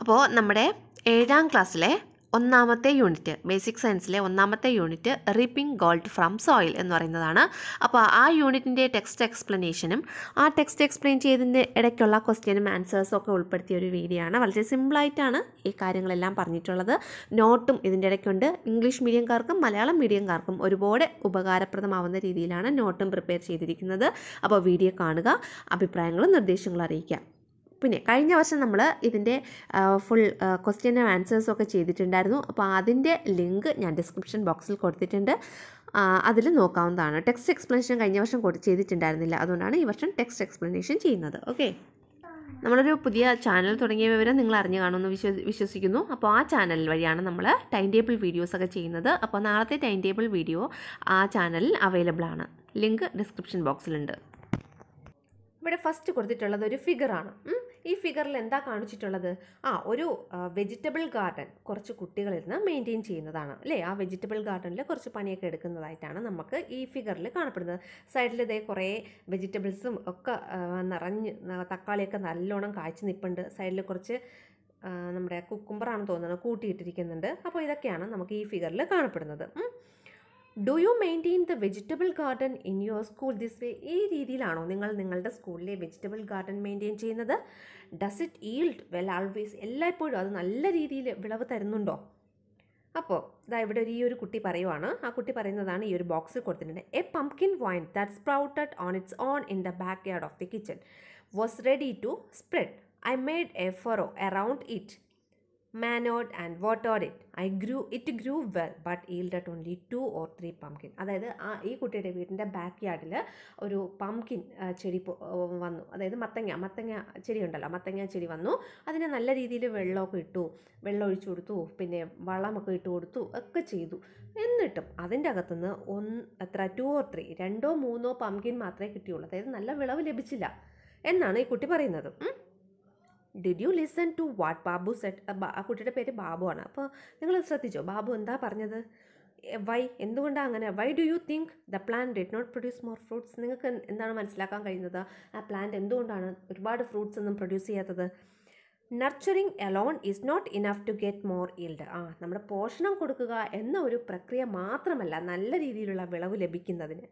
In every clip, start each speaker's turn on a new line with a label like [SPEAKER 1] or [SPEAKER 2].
[SPEAKER 1] അപ്പോൾ നമ്മുടെ ഏഴാം ക്ലാസ്സിലെ ഒന്നാമത്തെ യൂണിറ്റ് ബേസിക് സയൻസിലെ ഒന്നാമത്തെ unit reaping gold from soil എന്ന് പറയുന്നതാണ് അപ്പോൾ ആ യൂണിറ്റിൻ്റെ ടെക്സ്റ്റ് എക്സ്പ്ലനേഷനും ആ ടെക്സ്റ്റ് എക്സ്പ്ലെയിൻ ചെയ്തതിൻ്റെ ഇടയ്ക്കുള്ള ക്വസ്റ്റ്യനും ആൻസേഴ്സും ഒക്കെ ഉൾപ്പെടുത്തിയ ഒരു വീഡിയോ ആണ് വളരെ സിമ്പിളായിട്ടാണ് ഈ കാര്യങ്ങളെല്ലാം പറഞ്ഞിട്ടുള്ളത് നോട്ടും ഇതിൻ്റെ ഇടയ്ക്കുണ്ട് ഇംഗ്ലീഷ് മീഡിയംകാർക്കും മലയാളം മീഡിയംകാർക്കും ഒരുപാട് ഉപകാരപ്രദമാവുന്ന രീതിയിലാണ് നോട്ടും പ്രിപ്പയർ ചെയ്തിരിക്കുന്നത് അപ്പോൾ വീഡിയോ കാണുക അഭിപ്രായങ്ങളും നിർദ്ദേശങ്ങളും അറിയിക്കുക പിന്നെ കഴിഞ്ഞ വർഷം നമ്മൾ ഇതിൻ്റെ ഫുൾ ക്വസ്റ്റ്യനും ആൻസേഴ്സും ഒക്കെ ചെയ്തിട്ടുണ്ടായിരുന്നു അപ്പോൾ അതിൻ്റെ ലിങ്ക് ഞാൻ ഡിസ്ക്രിപ്ഷൻ ബോക്സിൽ കൊടുത്തിട്ടുണ്ട് അതിൽ നോക്കാവുന്നതാണ് ടെക്സ്റ്റ് എക്സ്പ്ലനേഷൻ കഴിഞ്ഞ വർഷം ചെയ്തിട്ടുണ്ടായിരുന്നില്ല അതുകൊണ്ടാണ് ഈ വർഷം ടെക്സ്റ്റ് എക്സ്പ്ലനേഷൻ ചെയ്യുന്നത് ഓക്കെ നമ്മളൊരു പുതിയ ചാനൽ തുടങ്ങിയ വിവരം നിങ്ങൾ അറിഞ്ഞു കാണുമെന്ന് വിശ്വ വിശ്വസിക്കുന്നു അപ്പോൾ ആ ചാനൽ വഴിയാണ് നമ്മൾ ടൈം ടേബിൾ വീഡിയോസൊക്കെ ചെയ്യുന്നത് അപ്പോൾ നാളത്തെ ടൈം ടേബിൾ വീഡിയോ ആ ചാനലിൽ അവൈലബിൾ ആണ് ലിങ്ക് ഡിസ്ക്രിപ്ഷൻ ബോക്സിലുണ്ട് ഇവിടെ ഫസ്റ്റ് കൊടുത്തിട്ടുള്ളത് ഒരു ഫിഗറാണ് ഈ ഫിഗറിൽ എന്താ കാണിച്ചിട്ടുള്ളത് ആ ഒരു വെജിറ്റബിൾ ഗാർഡൻ കുറച്ച് കുട്ടികളിരുന്ന് മെയിൻറ്റെയിൻ ചെയ്യുന്നതാണ് അല്ലേ ആ വെജിറ്റബിൾ ഗാർഡനിൽ കുറച്ച് പണിയൊക്കെ എടുക്കുന്നതായിട്ടാണ് നമുക്ക് ഈ ഫിഗറിൽ കാണപ്പെടുന്നത് സൈഡിൽ ഇതേ കുറേ വെജിറ്റബിൾസും ഒക്കെ നിറഞ്ഞ് തക്കാളിയൊക്കെ നല്ലോണം കാഴ്ച നിൽപ്പുണ്ട് സൈഡിൽ കുറച്ച് നമ്മുടെ കുക്കുംബറാണ് തോന്നുന്നത് കൂട്ടിയിട്ടിരിക്കുന്നുണ്ട് അപ്പോൾ ഇതൊക്കെയാണ് നമുക്ക് ഈ ഫിഗറിൽ കാണപ്പെടുന്നത് do you maintain the vegetable garden in your school this way ഈ രീതിയിലാണോ നിങ്ങൾ നിങ്ങളുടെ സ്കൂളിലെ വെജിറ്റബിൾ ഗാർഡൻ മെയിൻറ്റെയിൻ ചെയ്യുന്നത് does it yield well always എല്ലായ്പ്പോഴും അത് നല്ല രീതിയിൽ വിളവ് തരുന്നുണ്ടോ അപ്പോൾ ഇതാ ഇവിടെ ഒരു ഈ ഒരു കുട്ടി പറയുവാണ് ആ കുട്ടി പറയുന്നതാണ് ഈ ഒരു ബോക്സിൽ കൊടുത്തിട്ടുണ്ട് a pumpkin vine that sprouted on its own in the back yard of the kitchen was ready to spread I made a furrow around it manured and വാട്ടോഡ് it I grew it grew well but yield at only two or three pumpkin അതായത് ആ ഈ കുട്ടിയുടെ വീടിൻ്റെ back യാർഡിൽ ഒരു pumpkin ചെടി വന്നു അതായത് മത്തങ്ങ മത്തങ്ങ ചെടി ഉണ്ടല്ലോ മത്തങ്ങ ചെടി വന്നു അതിനെ നല്ല രീതിയിൽ വെള്ളമൊക്കെ ഇട്ടു വെള്ളം ഒഴിച്ചു കൊടുത്തു പിന്നെ വളമൊക്കെ ഇട്ട് കൊടുത്തു ഒക്കെ ചെയ്തു എന്നിട്ടും അതിൻ്റെ അകത്തുനിന്ന് ഒന്ന് എത്ര ടു ഓർ ത്രീ രണ്ടോ മൂന്നോ പംകിൻ മാത്രമേ കിട്ടിയുള്ളൂ അതായത് നല്ല വിളവ് ലഭിച്ചില്ല എന്നാണ് ഈ കുട്ടി പറയുന്നത് did you listen to what Babu said ആ കുട്ടിയുടെ പേര് ബാബു ആണ് അപ്പോൾ നിങ്ങൾ ശ്രദ്ധിച്ചോ ബാബു എന്താ പറഞ്ഞത് വൈ എന്തുകൊണ്ടാണ് അങ്ങനെ why do you think the plant did not produce more fruits നിങ്ങൾക്ക് എന്താണ് മനസ്സിലാക്കാൻ കഴിയുന്നത് ആ പ്ലാന്റ് എന്തുകൊണ്ടാണ് ഒരുപാട് ഫ്രൂട്ട്സ് ഒന്നും പ്രൊഡ്യൂസ് ചെയ്യാത്തത് nurturing alone is not enough to get more yield ആ നമ്മുടെ പോഷണം കൊടുക്കുക എന്ന ഒരു പ്രക്രിയ മാത്രമല്ല നല്ല രീതിയിലുള്ള വിളവ് ലഭിക്കുന്നതിന്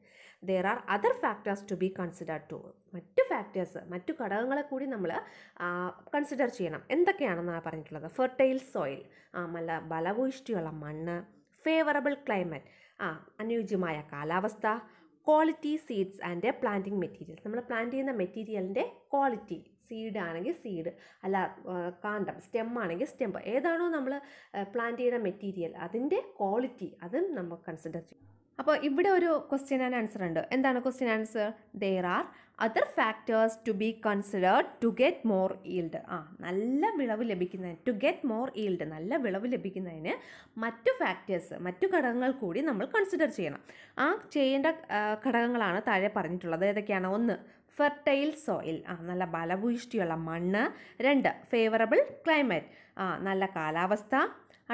[SPEAKER 1] there are other factors to be consider to മറ്റു ഫാക്ടേഴ്സ് മറ്റു ഘടകങ്ങളെ കൂടി നമ്മൾ കൺസിഡർ ചെയ്യണം എന്തൊക്കെയാണെന്നാണ് പറഞ്ഞിട്ടുള്ളത് ഫെർട്ടൈൽ സോയിൽ ആ നല്ല ബലഭൂഷ്ടിയുള്ള മണ്ണ് ഫേവറബിൾ ക്ലൈമറ്റ് ആ അനുയോജ്യമായ കാലാവസ്ഥ quality seeds and planting materials നമ്മൾ പ്ലാന്റ് ചെയ്യുന്ന മെറ്റീരിയലിൻ്റെ ക്വാളിറ്റി സീഡ് ആണെങ്കിൽ സീഡ് അല്ല കാണ്ടം സ്റ്റെം ആണെങ്കിൽ സ്റ്റെം ഏതാണോ നമ്മൾ പ്ലാന്റ് ചെയ്യുന്ന മെറ്റീരിയൽ അതിൻ്റെ ക്വാളിറ്റി അതും നമ്മൾ കൺസിഡർ ചെയ്യും അപ്പോൾ ഇവിടെ ഒരു ക്വസ്റ്റ്യൻ ആൻഡ് ആൻസർ ഉണ്ട് എന്താണ് question answer there are other factors to be considered to get more yield ആ നല്ല വിളവ് ലഭിക്കുന്നതിന് ടു ഗെറ്റ് മോർ ഈൽഡ് നല്ല വിളവ് ലഭിക്കുന്നതിന് മറ്റു ഫാക്ടേഴ്സ് മറ്റു ഘടകങ്ങൾ കൂടി നമ്മൾ കൺസിഡർ ചെയ്യണം ആ ചെയ്യേണ്ട ഘടകങ്ങളാണ് താഴെ പറഞ്ഞിട്ടുള്ളത് ഏതൊക്കെയാണ് ഒന്ന് ഫെർട്ടൈൽ സോയിൽ ആ നല്ല ബലഭൂയിഷ്ടിയുള്ള മണ്ണ് രണ്ട് ഫേവറബിൾ ക്ലൈമറ്റ് ആ നല്ല കാലാവസ്ഥ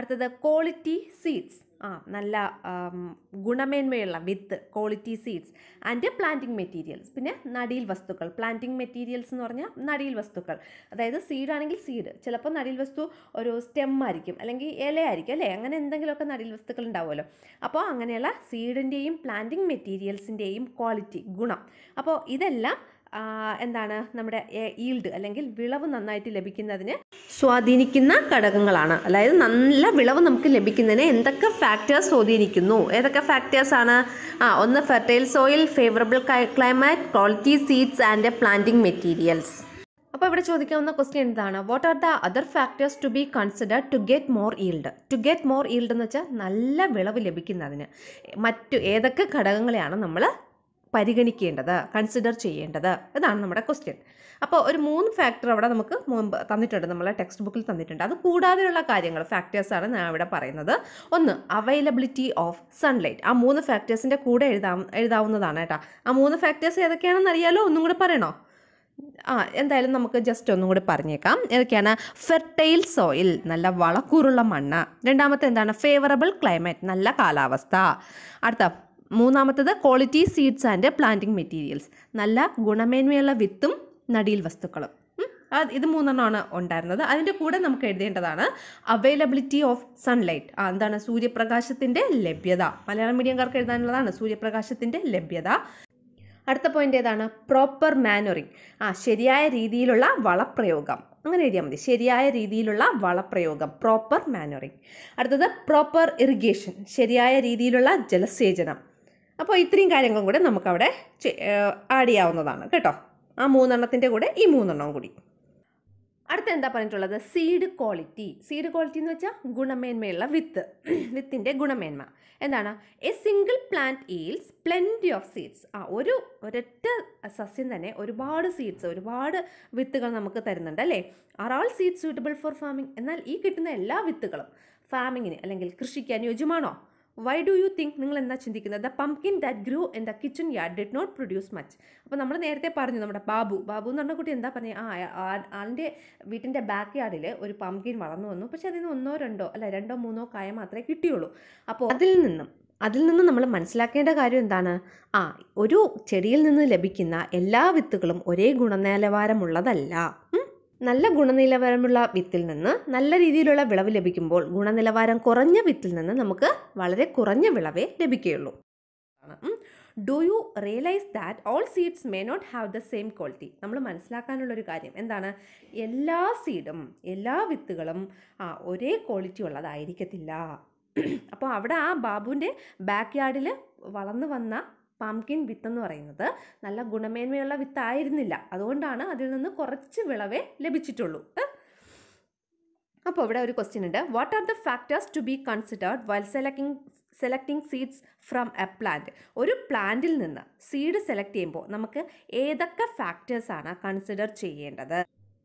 [SPEAKER 1] അടുത്തത് ക്വാളിറ്റി സീഡ്സ് ആ നല്ല ഗുണമേന്മയുള്ള വിത്ത് quality seeds and planting materials പിന്നെ നടീൽ വസ്തുക്കൾ പ്ലാന്റിംഗ് മെറ്റീരിയൽസ് എന്ന് പറഞ്ഞാൽ നടീൽ വസ്തുക്കൾ അതായത് സീഡാണെങ്കിൽ സീഡ് ചിലപ്പോൾ നടീൽ വസ്തു ഒരു സ്റ്റെം ആയിരിക്കും അല്ലെങ്കിൽ ഇലയായിരിക്കും അല്ലേ അങ്ങനെ എന്തെങ്കിലുമൊക്കെ നടീൽ വസ്തുക്കൾ ഉണ്ടാവുമല്ലോ അപ്പോൾ അങ്ങനെയുള്ള സീഡിൻ്റെയും പ്ലാന്റിംഗ് മെറ്റീരിയൽസിൻ്റെയും ക്വാളിറ്റി ഗുണം അപ്പോൾ ഇതെല്ലാം എന്താണ് നമ്മുടെ ഈൽഡ് അല്ലെങ്കിൽ വിളവ് നന്നായിട്ട് ലഭിക്കുന്നതിന് സ്വാധീനിക്കുന്ന ഘടകങ്ങളാണ് അതായത് നല്ല വിളവ് നമുക്ക് ലഭിക്കുന്നതിന് എന്തൊക്കെ ഫാക്ടേഴ്സ് സ്വാധീനിക്കുന്നു ഏതൊക്കെ ഫാക്ടേഴ്സാണ് ആ ഒന്ന് fertile soil favourable climate quality seeds and planting materials അപ്പോൾ ഇവിടെ ചോദിക്കാവുന്ന ക്വസ്റ്റ്യൻ എന്താണ് what are the other factors to be consider to get more yield to get more yield എന്ന് വെച്ചാൽ നല്ല വിളവ് ലഭിക്കുന്നതിന് മറ്റു ഏതൊക്കെ ഘടകങ്ങളെയാണ് നമ്മൾ പരിഗണിക്കേണ്ടത് കൺസിഡർ ചെയ്യേണ്ടത് ഇതാണ് നമ്മുടെ ക്വസ്റ്റ്യൻ അപ്പോൾ ഒരു മൂന്ന് ഫാക്ടർ അവിടെ നമുക്ക് മുമ്പ് തന്നിട്ടുണ്ട് നമ്മളെ ടെക്സ്റ്റ് ബുക്കിൽ തന്നിട്ടുണ്ട് അത് കൂടാതെയുള്ള കാര്യങ്ങൾ ഫാക്ടേഴ്സാണ് ഞാൻ ഇവിടെ പറയുന്നത് ഒന്ന് അവൈലബിലിറ്റി ഓഫ് സൺലൈറ്റ് ആ മൂന്ന് ഫാക്ടേഴ്സിൻ്റെ കൂടെ എഴുതാ എഴുതാവുന്നതാണ് കേട്ടോ ആ മൂന്ന് ഫാക്ടേഴ്സ് ഏതൊക്കെയാണെന്ന് അറിയാലോ ഒന്നും കൂടെ പറയണോ ആ എന്തായാലും നമുക്ക് ജസ്റ്റ് ഒന്നും കൂടി പറഞ്ഞേക്കാം ഏതൊക്കെയാണ് ഫെർട്ടൈൽ സോയിൽ നല്ല വളക്കൂറുള്ള മണ്ണ് രണ്ടാമത്തെ എന്താണ് ഫേവറബിൾ ക്ലൈമറ്റ് നല്ല കാലാവസ്ഥ അടുത്ത മൂന്നാമത്തത് quality seeds and planting materials നല്ല ഗുണമേന്മയുള്ള വിത്തും നടീൽ വസ്തുക്കളും ഇത് മൂന്നെണ്ണമാണ് ഉണ്ടായിരുന്നത് അതിൻ്റെ കൂടെ നമുക്ക് എഴുതേണ്ടതാണ് അവൈലബിലിറ്റി ഓഫ് സൺലൈറ്റ് എന്താണ് സൂര്യപ്രകാശത്തിൻ്റെ ലഭ്യത മലയാളം മീഡിയംകാർക്ക് എഴുതാനുള്ളതാണ് സൂര്യപ്രകാശത്തിൻ്റെ ലഭ്യത അടുത്ത പോയിന്റ് ഏതാണ് പ്രോപ്പർ മാനറിങ് ആ ശരിയായ രീതിയിലുള്ള വളപ്രയോഗം അങ്ങനെ എഴുതിയാൽ മതി ശരിയായ രീതിയിലുള്ള വളപ്രയോഗം പ്രോപ്പർ മാനറിങ് അടുത്തത് പ്രോപ്പർ ഇറിഗേഷൻ ശരിയായ രീതിയിലുള്ള ജലസേചനം അപ്പോൾ ഇത്രയും കാര്യങ്ങളും കൂടെ നമുക്കവിടെ ആഡ് ചെയ്യാവുന്നതാണ് കേട്ടോ ആ മൂന്നെണ്ണത്തിൻ്റെ കൂടെ ഈ മൂന്നെണ്ണവും കൂടി അടുത്ത എന്താ പറഞ്ഞിട്ടുള്ളത് സീഡ് ക്വാളിറ്റി സീഡ് ക്വാളിറ്റി എന്ന് വെച്ചാൽ ഗുണമേന്മയുള്ള വിത്ത് വിത്തിൻ്റെ ഗുണമേന്മ എന്താണ് a single plant yields plenty of seeds ആ ഒരു ഒരൊറ്റ സസ്യം തന്നെ ഒരുപാട് സീഡ്സ് ഒരുപാട് വിത്തുകൾ നമുക്ക് തരുന്നുണ്ട് അല്ലേ are all seeds suitable for farming എന്നാൽ ഈ കിട്ടുന്ന എല്ലാ വിത്തുകളും ഫാമിങ്ങിന് അല്ലെങ്കിൽ കൃഷിക്ക് അനുയോജ്യമാണോ വൈ ഡു യു തിങ്ക് നിങ്ങൾ എന്താ ചിന്തിക്കുന്നത് the pumpkin that grew in the kitchen yard did not produce much അപ്പോൾ നമ്മൾ നേരത്തെ പറഞ്ഞു നമ്മുടെ ബാബു ബാബു എന്ന് പറഞ്ഞ കുട്ടി എന്താ പറഞ്ഞത് ആ ആളിൻ്റെ വീട്ടിൻ്റെ ബാക്ക് യാർഡിൽ ഒരു പംകിൻ വളർന്നു വന്നു പക്ഷേ അതിൽ നിന്ന് ഒന്നോ രണ്ടോ അല്ല രണ്ടോ മൂന്നോ കായ മാത്രമേ കിട്ടിയുള്ളൂ അപ്പോൾ അതിൽ നിന്നും അതിൽ നിന്ന് നമ്മൾ മനസ്സിലാക്കേണ്ട കാര്യം എന്താണ് ആ ഒരു ചെടിയിൽ നിന്ന് ലഭിക്കുന്ന എല്ലാ വിത്തുകളും ഒരേ ഗുണനിലവാരമുള്ളതല്ല നല്ല ഗുണനിലവാരമുള്ള വിത്തിൽ നിന്ന് നല്ല രീതിയിലുള്ള വിളവ് ലഭിക്കുമ്പോൾ ഗുണനിലവാരം കുറഞ്ഞ വിത്തിൽ നിന്ന് നമുക്ക് വളരെ കുറഞ്ഞ വിളവേ ലഭിക്കുകയുള്ളൂ do you realise that all seeds may not have the same quality നമ്മൾ മനസ്സിലാക്കാനുള്ളൊരു കാര്യം എന്താണ് എല്ലാ സീഡും എല്ലാ വിത്തുകളും ആ ഒരേ ക്വാളിറ്റി ഉള്ളതായിരിക്കത്തില്ല അപ്പോൾ അവിടെ ആ ബാബുവിൻ്റെ ബാക്ക് യാർഡിൽ വളർന്നു വന്ന പാംകിൻ വിത്ത് എന്ന് പറയുന്നത് നല്ല ഗുണമേന്മയുള്ള വിത്തായിരുന്നില്ല അതുകൊണ്ടാണ് അതിൽ നിന്ന് കുറച്ച് വിളവേ ലഭിച്ചിട്ടുള്ളൂ അപ്പോൾ ഇവിടെ ഒരു ക്വസ്റ്റ്യൻ ഉണ്ട് what are the factors to be considered while selecting selecting seeds from a plant ഒരു പ്ലാന്റിൽ നിന്ന് സീഡ് സെലക്ട് ചെയ്യുമ്പോൾ നമുക്ക് ഏതൊക്കെ ഫാക്ടേഴ്സാണ് കൺസിഡർ ചെയ്യേണ്ടത്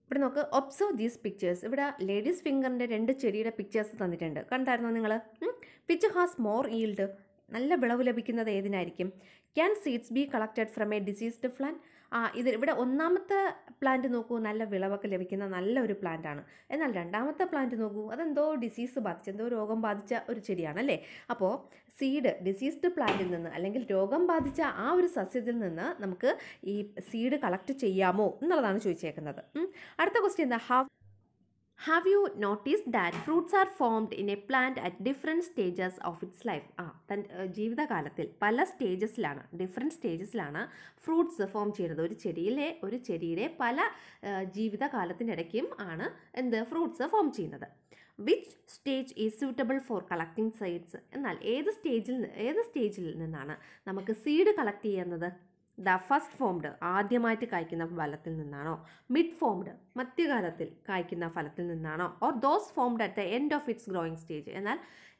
[SPEAKER 1] ഇവിടെ നോക്ക് ഒബ്സർവ് ദീസ് പിക്ചേഴ്സ് ഇവിടെ ലേഡീസ് ഫിംഗറിൻ്റെ രണ്ട് ചെടിയുടെ പിക്ചേഴ്സ് തന്നിട്ടുണ്ട് കണ്ടായിരുന്നോ നിങ്ങൾ പിച്ച് ഹാസ് മോർ ഈൽഡ് നല്ല വിളവ് ലഭിക്കുന്നത് ഏതിനായിരിക്കും can seeds be collected from a diseased plant ആ ഇത് ഇവിടെ ഒന്നാമത്തെ പ്ലാന്റ് നോക്കൂ നല്ല വിളവൊക്കെ ലഭിക്കുന്ന നല്ലൊരു പ്ലാന്റ് ആണ് എന്നാൽ രണ്ടാമത്തെ പ്ലാന്റ് നോക്കൂ അതെന്തോ ഡിസീസ് ബാധിച്ച എന്തോ രോഗം ബാധിച്ച ഒരു ചെടിയാണ് അല്ലേ അപ്പോൾ സീഡ് ഡിസീസ്ഡ് പ്ലാന്റിൽ നിന്ന് അല്ലെങ്കിൽ രോഗം ബാധിച്ച ആ ഒരു സസ്യത്തിൽ നിന്ന് നമുക്ക് ഈ സീഡ് കളക്ട് ചെയ്യാമോ എന്നുള്ളതാണ് ചോദിച്ചേക്കുന്നത് അടുത്ത ക്വസ്റ്റ്യൻ എന്താ have have you notice that fruits are formed in a plant at different stages of its life ആ തൻ ജീവിതകാലത്തിൽ പല സ്റ്റേജസിലാണ് ഡിഫറെൻറ്റ് സ്റ്റേജസിലാണ് ഫ്രൂട്ട്സ് ഫോം ചെയ്യുന്നത് ഒരു ചെടിയിലെ ഒരു ചെടിയിലെ പല ജീവിതകാലത്തിനിടയ്ക്കും ആണ് എന്ത് ഫ്രൂട്ട്സ് ഫോം ചെയ്യുന്നത് which stage is suitable for collecting seeds എന്നാൽ ഏത് സ്റ്റേജിൽ ഏത് സ്റ്റേജിൽ നിന്നാണ് നമുക്ക് സീഡ് കളക്ട് ചെയ്യുന്നത് ദ ഫസ്റ്റ് ഫോംഡ് ആദ്യമായിട്ട് കായ്ക്കുന്ന ഫലത്തിൽ നിന്നാണോ മിഡ് ഫോംഡ് മധ്യകാലത്തിൽ കായ്ക്കുന്ന ഫലത്തിൽ നിന്നാണോ or those formed at the end of its growing stage എന്നാൽ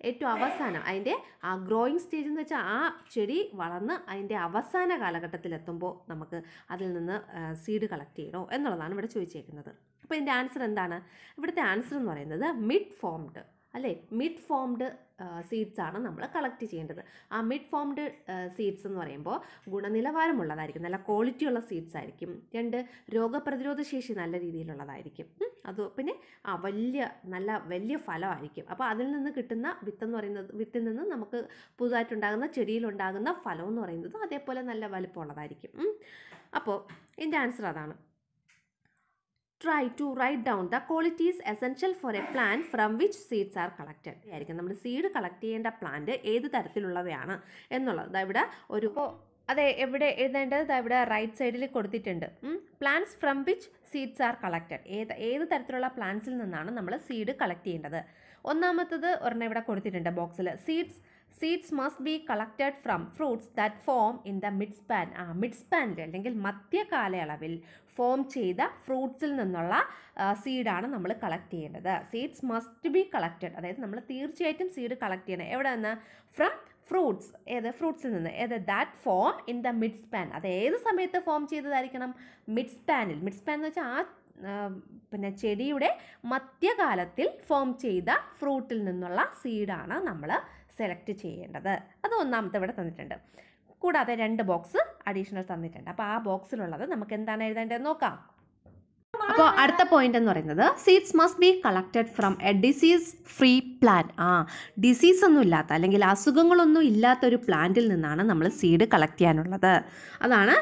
[SPEAKER 1] ഏറ്റവും അവസാനം അതിൻ്റെ ആ ഗ്രോയിങ് സ്റ്റേജ് എന്ന് വെച്ചാൽ ആ ചെടി വളർന്ന് അതിൻ്റെ അവസാന കാലഘട്ടത്തിലെത്തുമ്പോൾ നമുക്ക് അതിൽ നിന്ന് സീഡ് കളക്ട് ചെയ്യണോ എന്നുള്ളതാണ് ഇവിടെ ചോദിച്ചേക്കുന്നത് അപ്പോൾ ഇതിൻ്റെ ആൻസർ എന്താണ് ഇവിടുത്തെ ആൻസർ എന്ന് പറയുന്നത് മിഡ് ഫോംഡ് അല്ലേ മിഡ് ഫോംഡ് സീഡ്സ് ആണ് നമ്മൾ കളക്ട് ചെയ്യേണ്ടത് ആ മിഡ് ഫോംഡ് സീഡ്സ് എന്ന് പറയുമ്പോൾ ഗുണനിലവാരമുള്ളതായിരിക്കും നല്ല ക്വാളിറ്റി ഉള്ള സീഡ്സ് ആയിരിക്കും രണ്ട് രോഗപ്രതിരോധ ശേഷി നല്ല രീതിയിലുള്ളതായിരിക്കും അത് പിന്നെ ആ വലിയ നല്ല വലിയ ഫലമായിരിക്കും അപ്പോൾ അതിൽ നിന്ന് കിട്ടുന്ന വിത്ത് എന്ന് പറയുന്നത് വിത്തിൽ നിന്ന് നമുക്ക് പുതുതായിട്ടുണ്ടാകുന്ന ചെടിയിലുണ്ടാകുന്ന ഫലം എന്ന് പറയുന്നത് അതേപോലെ നല്ല വലുപ്പമുള്ളതായിരിക്കും അപ്പോൾ എൻ്റെ ആൻസർ അതാണ് try to write down the qualities essential for a plant from which seeds are collected ആയിരിക്കും നമ്മൾ സീഡ് കളക്ട് ചെയ്യേണ്ട പ്ലാന്റ് ഏത് തരത്തിലുള്ളവയാണ് എന്നുള്ളത് ഇവിടെ ഒരു അതെ എവിടെ എഴുതേണ്ടത് ഇവിടെ റൈറ്റ് സൈഡിൽ കൊടുത്തിട്ടുണ്ട് plants from which seeds are collected ഏത് ഏത് തരത്തിലുള്ള പ്ലാന്റ്സിൽ നിന്നാണ് നമ്മൾ സീഡ് കളക്ട് ചെയ്യേണ്ടത് ഒന്നാമത്തത് ഒരെണ്ണം ഇവിടെ കൊടുത്തിട്ടുണ്ട് ബോക്സിൽ seeds seeds must be collected from fruits that form in the mid span ആ മിഡ് സ്പാനിൽ അല്ലെങ്കിൽ മധ്യ കാലയളവിൽ ഫോം ചെയ്ത ഫ്രൂട്ട്സിൽ നിന്നുള്ള സീഡാണ് നമ്മൾ കളക്ട് ചെയ്യേണ്ടത് സീഡ്സ് മസ്റ്റ് ബി കളക്റ്റഡ് അതായത് നമ്മൾ തീർച്ചയായിട്ടും സീഡ് കളക്ട് ചെയ്യണം എവിടെ നിന്ന് ഫ്രം ഫ്രൂട്ട്സ് ഏത് ഫ്രൂട്ട്സിൽ നിന്ന് ഏത് that form in the mid span അത് ഏത് സമയത്ത് ഫോം ചെയ്തതായിരിക്കണം മിഡ് സ്പാനിൽ മിഡ് സ്പാൻ എന്ന് വെച്ചാൽ ആ പിന്നെ ചെടിയുടെ മധ്യകാലത്തിൽ ഫോം ചെയ്ത ഫ്രൂട്ടിൽ നിന്നുള്ള സീഡാണ് നമ്മൾ സെലക്ട് ചെയ്യേണ്ടത് അത് ഒന്നാമത്തെ ഇവിടെ തന്നിട്ടുണ്ട് കൂടാതെ രണ്ട് ബോക്സ് അഡീഷണൽ തന്നിട്ടുണ്ട് അപ്പോൾ ആ ബോക്സിലുള്ളത് നമുക്ക് എന്താണ് എഴുതേണ്ടതെന്ന് നോക്കാം അപ്പോൾ അടുത്ത പോയിന്റ് എന്ന് പറയുന്നത് seeds must be collected from a disease free plant ആ ഡിസീസ് ഒന്നും ഇല്ലാത്ത അല്ലെങ്കിൽ അസുഖങ്ങളൊന്നും ഇല്ലാത്ത ഒരു പ്ലാന്റിൽ നിന്നാണ് നമ്മൾ സീഡ് കളക്ട് ചെയ്യാനുള്ളത് അതാണ്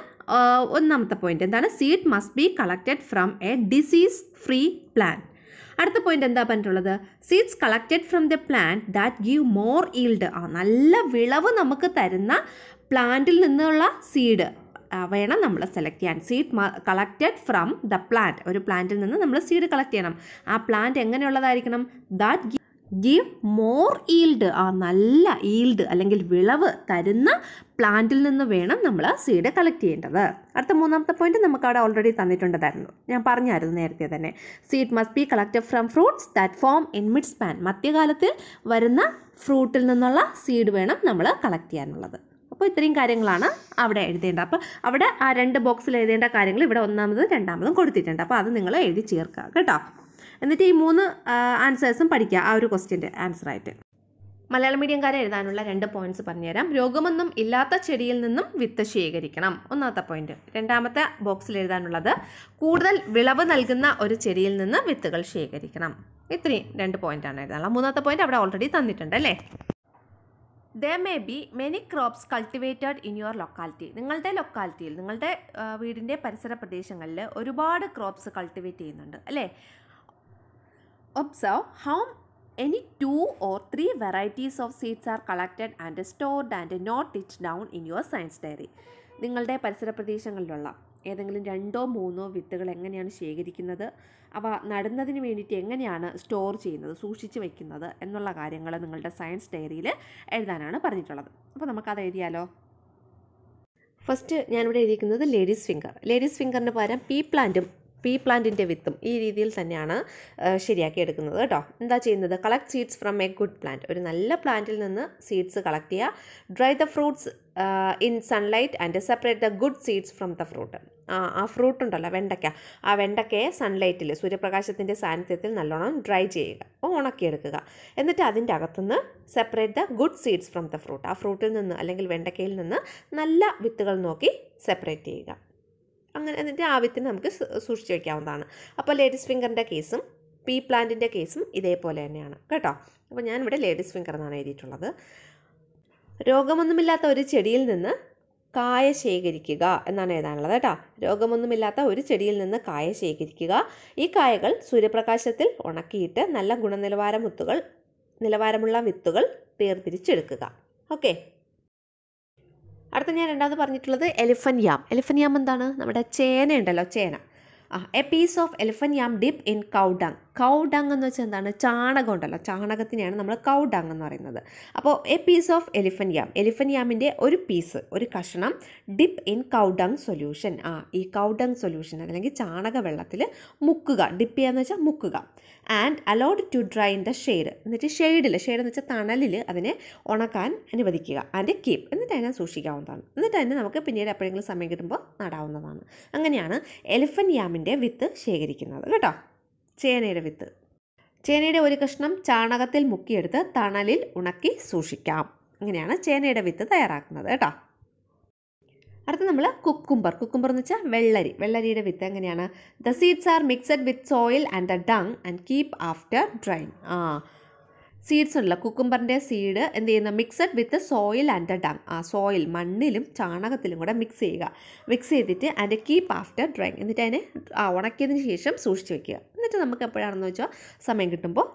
[SPEAKER 1] ഒന്നാമത്തെ പോയിന്റ് എന്താണ് seed must be collected from a disease free plant അടുത്ത പോയിന്റ് എന്താ പറഞ്ഞിട്ടുള്ളത് seeds collected from the plant that give more yield ആ നല്ല വിളവ് നമുക്ക് തരുന്ന പ്ലാന്റിൽ നിന്നുള്ള സീഡ് വേണം നമ്മൾ സെലക്ട് ചെയ്യാൻ seed collected from the plant ഒരു പ്ലാന്റിൽ നിന്ന് നമ്മൾ സീഡ് കളക്ട് ചെയ്യണം ആ പ്ലാന്റ് എങ്ങനെയുള്ളതായിരിക്കണം ദാറ്റ് ഗീവ് മോർ ഈൽഡ് ആ നല്ല ഈൽഡ് അല്ലെങ്കിൽ വിളവ് തരുന്ന പ്ലാന്റിൽ നിന്ന് വേണം നമ്മൾ സീഡ് കളക്ട് ചെയ്യേണ്ടത് അടുത്ത മൂന്നാമത്തെ പോയിന്റ് നമുക്ക് അവിടെ ഓൾറെഡി തന്നിട്ടുണ്ടായിരുന്നു ഞാൻ പറഞ്ഞായിരുന്നു നേരത്തെ തന്നെ seed must be collected from fruits that form in mid span മധ്യകാലത്തിൽ വരുന്ന ഫ്രൂട്ടിൽ നിന്നുള്ള സീഡ് വേണം നമ്മൾ കളക്ട് ചെയ്യാനുള്ളത് അപ്പോൾ ഇത്രയും കാര്യങ്ങളാണ് അവിടെ എഴുതേണ്ടത് അപ്പോൾ അവിടെ ആ രണ്ട് ബോക്സിൽ എഴുതേണ്ട കാര്യങ്ങൾ ഇവിടെ ഒന്നാമതും രണ്ടാമതും കൊടുത്തിട്ടുണ്ട് അപ്പോൾ അത് നിങ്ങൾ എഴുതി ചേർക്കുക കേട്ടോ എന്നിട്ട് ഈ മൂന്ന് ആൻസേഴ്സും പഠിക്കുക ആ ഒരു ക്വസ്റ്റ്യൻ്റെ ആൻസറായിട്ട് മലയാളം മീഡിയംകാരെ എഴുതാനുള്ള രണ്ട് പോയിന്റ്സ് പറഞ്ഞുതരാം രോഗമൊന്നും ഇല്ലാത്ത ചെടിയിൽ നിന്നും വിത്ത് ശേഖരിക്കണം ഒന്നാമത്തെ പോയിന്റ് രണ്ടാമത്തെ ബോക്സിൽ എഴുതാനുള്ളത് കൂടുതൽ വിളവ് നൽകുന്ന ഒരു ചെടിയിൽ നിന്ന് വിത്തുകൾ ശേഖരിക്കണം ഇത്രയും രണ്ട് പോയിന്റാണ് എഴുതാനുള്ളത് മൂന്നാമത്തെ പോയിന്റ് അവിടെ ഓൾറെഡി തന്നിട്ടുണ്ട് അല്ലേ there may be many crops cultivated in your locality നിങ്ങളുടെ ലൊക്കാലിറ്റിയിൽ നിങ്ങളുടെ വീടിൻ്റെ പരിസര പ്രദേശങ്ങളിൽ ഒരുപാട് ക്രോപ്സ് കൾട്ടിവേറ്റ് ചെയ്യുന്നുണ്ട് അല്ലേ observe how any two or three varieties of seeds are collected and stored and note it down in your science diary നിങ്ങളുടെ പരിസര പ്രദേശങ്ങളിലുള്ള ഏതെങ്കിലും രണ്ടോ മൂന്നോ വിത്തുകൾ എങ്ങനെയാണ് ശേഖരിക്കുന്നത് അവ നടുന്നതിന് വേണ്ടിയിട്ട് എങ്ങനെയാണ് സ്റ്റോർ ചെയ്യുന്നത് സൂക്ഷിച്ചു വയ്ക്കുന്നത് എന്നുള്ള കാര്യങ്ങൾ നിങ്ങളുടെ സയൻസ് ഡയറിയിൽ എഴുതാനാണ് പറഞ്ഞിട്ടുള്ളത് അപ്പോൾ നമുക്കത് എഴുതിയാലോ ഫസ്റ്റ് ഞാനിവിടെ എഴുതിയിരിക്കുന്നത് ലേഡീസ് ഫിംഗർ ലേഡീസ് ഫിംഗറിന് പകരം പീ പ്ലാന്റും പീ പ്ലാന്റിൻ്റെ വിത്തും ഈ രീതിയിൽ തന്നെയാണ് ശരിയാക്കി എടുക്കുന്നത് കേട്ടോ എന്താ ചെയ്യുന്നത് collect seeds from a good plant ഒരു നല്ല പ്ലാന്റിൽ നിന്ന് സീഡ്സ് കളക്ട് ചെയ്യുക dry the fruits in sunlight and separate the good seeds from the fruit ആ ഫ്രൂട്ട് ഉണ്ടല്ലോ വെണ്ടയ്ക്ക ആ വെണ്ടയ്ക്കയെ സൺലൈറ്റിൽ സൂര്യപ്രകാശത്തിൻ്റെ സാന്നിധ്യത്തിൽ നല്ലോണം ഡ്രൈ ചെയ്യുക എടുക്കുക എന്നിട്ട് അതിൻ്റെ അകത്തുനിന്ന് separate the good seeds from the fruit ആ ഫ്രൂട്ടിൽ നിന്ന് അല്ലെങ്കിൽ വെണ്ടയ്ക്കയിൽ നിന്ന് നല്ല വിത്തുകൾ നോക്കി സെപ്പറേറ്റ് ചെയ്യുക അങ്ങനെ അതിൻ്റെ ആവശ്യത്തിന് നമുക്ക് സൂക്ഷിച്ച് വയ്ക്കാവുന്നതാണ് അപ്പോൾ ലേഡീസ് ഫിംഗറിൻ്റെ കേസും പീ പ്ലാന്റിൻ്റെ കേസും ഇതേപോലെ തന്നെയാണ് കേട്ടോ അപ്പോൾ ഞാനിവിടെ ലേഡീസ് ഫിംഗർ എന്നാണ് എഴുതിയിട്ടുള്ളത് രോഗമൊന്നുമില്ലാത്ത ഒരു ചെടിയിൽ നിന്ന് കായ ശേഖരിക്കുക എന്നാണ് എഴുതാനുള്ളത് കേട്ടോ രോഗമൊന്നുമില്ലാത്ത ഒരു ചെടിയിൽ നിന്ന് കായ ശേഖരിക്കുക ഈ കായകൾ സൂര്യപ്രകാശത്തിൽ ഉണക്കിയിട്ട് നല്ല ഗുണനിലവാര മുത്തുകൾ നിലവാരമുള്ള വിത്തുകൾ വേർതിരിച്ചെടുക്കുക ഓക്കെ അടുത്ത ഞാൻ രണ്ടാമത് പറഞ്ഞിട്ടുള്ളത് എലിഫൻ യാം എലിഫൻ യാം എന്താണ് നമ്മുടെ ചേന ഉണ്ടല്ലോ ചേന ആ a piece of elephant yam dip in cow dung cow dung എന്ന് വെച്ചാൽ എന്താണ് ചാണകം ഉണ്ടല്ലോ ചാണകത്തിനെയാണ് നമ്മൾ കൗ ഡങ് എന്ന് പറയുന്നത് അപ്പോൾ a piece of elephant yam elephant യാമിൻ്റെ ഒരു പീസ് ഒരു കഷ്ണം dip in cow dung solution ആ ഈ കൗ ഡങ് സൊല്യൂഷൻ അല്ലെങ്കിൽ ചാണക വെള്ളത്തിൽ മുക്കുക ഡിപ്പ് എന്ന് വെച്ചാൽ മുക്കുക and allowed to dry in the shade എന്നിട്ട് ഷെയ്ഡിൽ ഷെയ്ഡ് എന്ന് വെച്ചാൽ തണലിൽ അതിനെ ഉണക്കാൻ അനുവദിക്കുക ആൻഡ് കീപ്പ് എന്നിട്ട് അതിനെ സൂക്ഷിക്കാവുന്നതാണ് എന്നിട്ട് അതിനെ നമുക്ക് പിന്നീട് എപ്പോഴെങ്കിലും സമയം കിട്ടുമ്പോൾ നടാവുന്നതാണ് അങ്ങനെയാണ് എലിഫൻറ്റ് യാമിൻ്റെ വിത്ത് ശേഖരിക്കുന്നത് കേട്ടോ ചേനയുടെ വിത്ത് ചേനയുടെ ഒരു കഷ്ണം ചാണകത്തിൽ മുക്കിയെടുത്ത് തണലിൽ ഉണക്കി സൂക്ഷിക്കാം ഇങ്ങനെയാണ് ചേനയുടെ വിത്ത് തയ്യാറാക്കുന്നത് കേട്ടോ അടുത്ത് നമ്മൾ കുക്കുംബർ കുക്കുംബർ എന്ന് വെച്ചാൽ വെള്ളരി വെള്ളരിയുടെ വിത്ത് എങ്ങനെയാണ് the seeds are mixed with soil and the dung and keep after drying ആ സീഡ്സ് ഉള്ള കുക്കുംബറിൻ്റെ സീഡ് എന്ത് ചെയ്യുന്ന mixed with soil and dung ആ സോയിൽ മണ്ണിലും ചാണകത്തിലും കൂടെ മിക്സ് ചെയ്യുക മിക്സ് ചെയ്തിട്ട് ആൻഡ് കീപ്പ് ആഫ്റ്റർ ഡ്രൈങ് എന്നിട്ട് അതിനെ ഉണക്കിയതിന് ശേഷം സൂക്ഷിച്ച് വെക്കുക എന്നിട്ട് നമുക്ക് എപ്പോഴാണെന്ന് വെച്ചാൽ സമയം കിട്ടുമ്പോൾ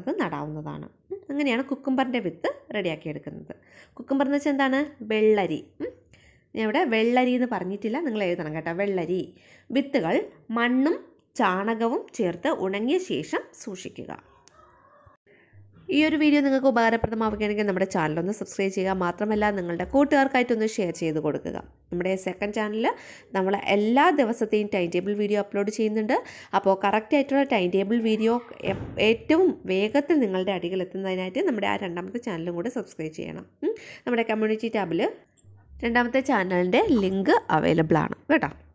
[SPEAKER 1] അത് നടാവുന്നതാണ് അങ്ങനെയാണ് കുക്കുംബറിൻ്റെ വിത്ത് റെഡിയാക്കി എടുക്കുന്നത് കുക്കുംബർ എന്ന് വെച്ചാൽ എന്താണ് വെള്ളരി ഞാൻ ഇവിടെ വെള്ളരി എന്ന് പറഞ്ഞിട്ടില്ല നിങ്ങൾ എഴുതണം കേട്ടോ വെള്ളരി വിത്തുകൾ മണ്ണും ചാണകവും ചേർത്ത് ഉണങ്ങിയ ശേഷം സൂക്ഷിക്കുക ഈ ഒരു വീഡിയോ നിങ്ങൾക്ക് ഉപകാരപ്രദമാവുകയാണെങ്കിൽ നമ്മുടെ ചാനലൊന്ന് സബ്സ്ക്രൈബ് ചെയ്യുക മാത്രമല്ല നിങ്ങളുടെ കൂട്ടുകാർക്കായിട്ടൊന്ന് ഷെയർ ചെയ്ത് കൊടുക്കുക നമ്മുടെ സെക്കൻഡ് ചാനലിൽ നമ്മൾ എല്ലാ ദിവസത്തെയും ടൈം ടേബിൾ വീഡിയോ അപ്ലോഡ് ചെയ്യുന്നുണ്ട് അപ്പോൾ കറക്റ്റായിട്ടുള്ള ആയിട്ടുള്ള ടൈം ടേബിൾ വീഡിയോ ഏറ്റവും വേഗത്തിൽ നിങ്ങളുടെ അടികൾ എത്തുന്നതിനായിട്ട് നമ്മുടെ ആ രണ്ടാമത്തെ ചാനലും കൂടെ സബ്സ്ക്രൈബ് ചെയ്യണം നമ്മുടെ കമ്മ്യൂണിറ്റി ടാബിൽ രണ്ടാമത്തെ ചാനലിൻ്റെ ലിങ്ക് അവൈലബിൾ ആണ് കേട്ടോ